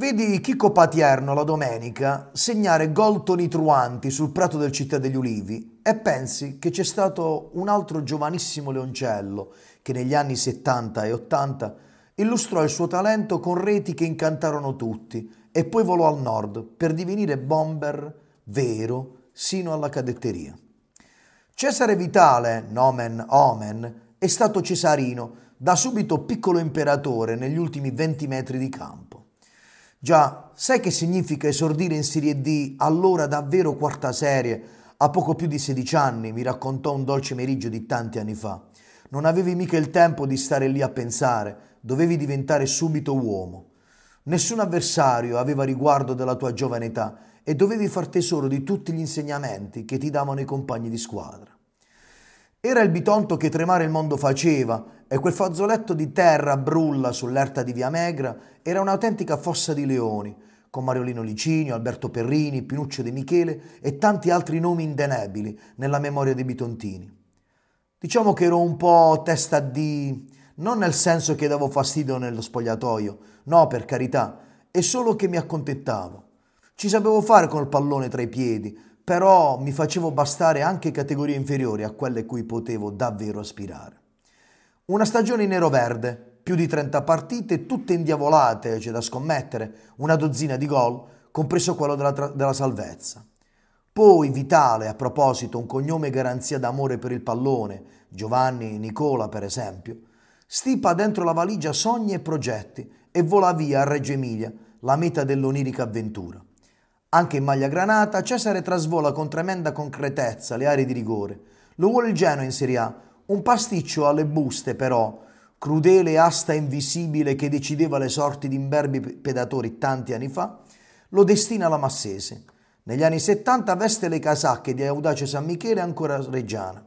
Vedi Chico Patierno la domenica segnare gol tonitruanti sul prato del Città degli Ulivi e pensi che c'è stato un altro giovanissimo leoncello che negli anni 70 e 80 illustrò il suo talento con reti che incantarono tutti e poi volò al nord per divenire bomber vero sino alla cadetteria. Cesare Vitale, nomen omen, è stato cesarino, da subito piccolo imperatore negli ultimi 20 metri di campo. Già, sai che significa esordire in Serie D allora davvero quarta serie, a poco più di 16 anni, mi raccontò un dolce meriggio di tanti anni fa. Non avevi mica il tempo di stare lì a pensare, dovevi diventare subito uomo. Nessun avversario aveva riguardo della tua giovane età e dovevi far tesoro di tutti gli insegnamenti che ti davano i compagni di squadra. Era il bitonto che tremare il mondo faceva, e quel fazzoletto di terra brulla sull'erta di Via Megra era un'autentica fossa di leoni, con Mariolino Licinio, Alberto Perrini, Pinuccio De Michele e tanti altri nomi indenebili nella memoria dei bitontini. Diciamo che ero un po' testa di... non nel senso che davo fastidio nello spogliatoio, no per carità, è solo che mi accontentavo. Ci sapevo fare col pallone tra i piedi, però mi facevo bastare anche categorie inferiori a quelle cui potevo davvero aspirare. Una stagione in nero-verde, più di 30 partite, tutte indiavolate, c'è da scommettere, una dozzina di gol, compreso quello della, tra- della salvezza. Poi Vitale, a proposito, un cognome garanzia d'amore per il pallone, Giovanni Nicola per esempio, stipa dentro la valigia sogni e progetti e vola via a Reggio Emilia, la meta dell'onirica avventura. Anche in maglia granata Cesare trasvola con tremenda concretezza le aree di rigore. Lo vuole il Genoa in Serie A, un pasticcio alle buste però, crudele asta invisibile che decideva le sorti di imberbi pedatori tanti anni fa, lo destina alla Massese. Negli anni 70 veste le casacche di Audace San Michele ancora reggiana.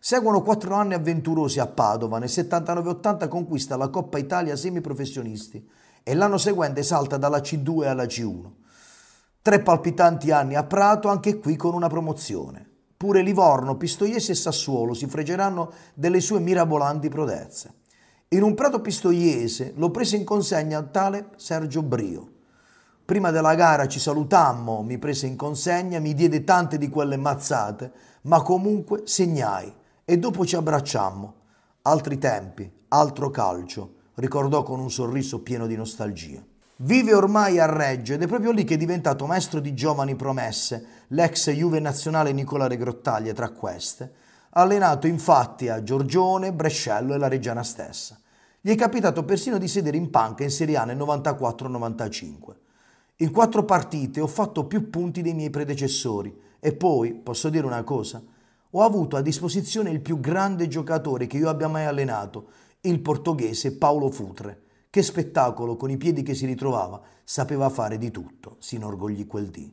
Seguono quattro anni avventurosi a Padova, nel 79-80 conquista la Coppa Italia semiprofessionisti e l'anno seguente salta dalla C2 alla C1. Tre palpitanti anni a Prato, anche qui con una promozione. Pure Livorno, Pistoiese e Sassuolo si fregeranno delle sue mirabolanti prodezze. In un Prato Pistoiese lo prese in consegna tale Sergio Brio. Prima della gara ci salutammo, mi prese in consegna, mi diede tante di quelle mazzate, ma comunque segnai e dopo ci abbracciammo. Altri tempi, altro calcio, ricordò con un sorriso pieno di nostalgia. Vive ormai a Reggio ed è proprio lì che è diventato maestro di giovani promesse, l'ex Juve nazionale Nicola De Grottaglie tra queste, allenato infatti a Giorgione, Brescello e la Reggiana stessa. Gli è capitato persino di sedere in panca in Serie A nel 94-95. In quattro partite ho fatto più punti dei miei predecessori e poi, posso dire una cosa, ho avuto a disposizione il più grande giocatore che io abbia mai allenato, il portoghese Paolo Futre che spettacolo, con i piedi che si ritrovava, sapeva fare di tutto, si inorgoglì quel dì.